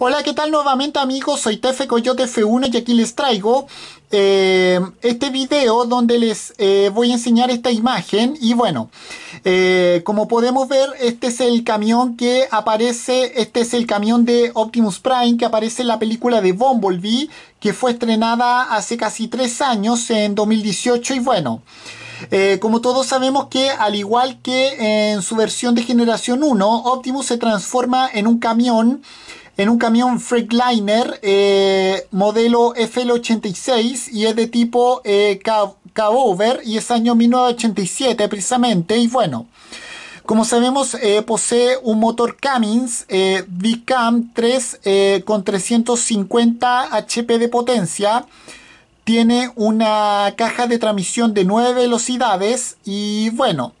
Hola, ¿qué tal nuevamente amigos? Soy Tefe Coyote F1 y aquí les traigo eh, este video donde les eh, voy a enseñar esta imagen y bueno, eh, como podemos ver este es el camión que aparece, este es el camión de Optimus Prime que aparece en la película de Bumblebee que fue estrenada hace casi tres años en 2018 y bueno... como todos sabemos que al igual que en su versión de generación 1, Optimus se transforma en un camión en un camión Freightliner eh, modelo FL86 y es de tipo eh, cabover y es año 1987 precisamente y bueno. Como sabemos, eh, posee un motor Cummins eh, VCAM 3 eh, con 350 HP de potencia. Tiene una caja de transmisión de 9 velocidades y bueno,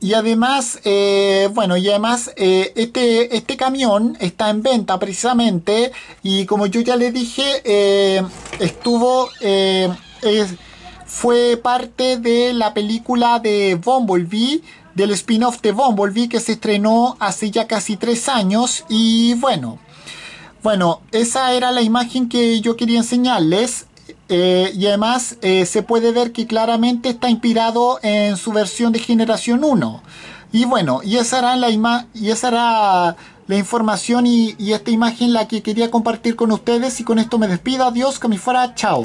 y además, eh, bueno, y además eh, este, este camión está en venta precisamente y como yo ya le dije, eh, estuvo, fue parte de la película de Bumblebee, del spin-off de Bumblebee que se estrenó hace ya casi tres años y bueno, bueno, esa era la imagen que yo quería enseñarles. Eh, y además eh, se puede ver que claramente está inspirado en su versión de generación 1. Y bueno, y esa era la, y esa era la información y, y esta imagen la que quería compartir con ustedes. Y con esto me despido. Adiós, que me fuera. Chao.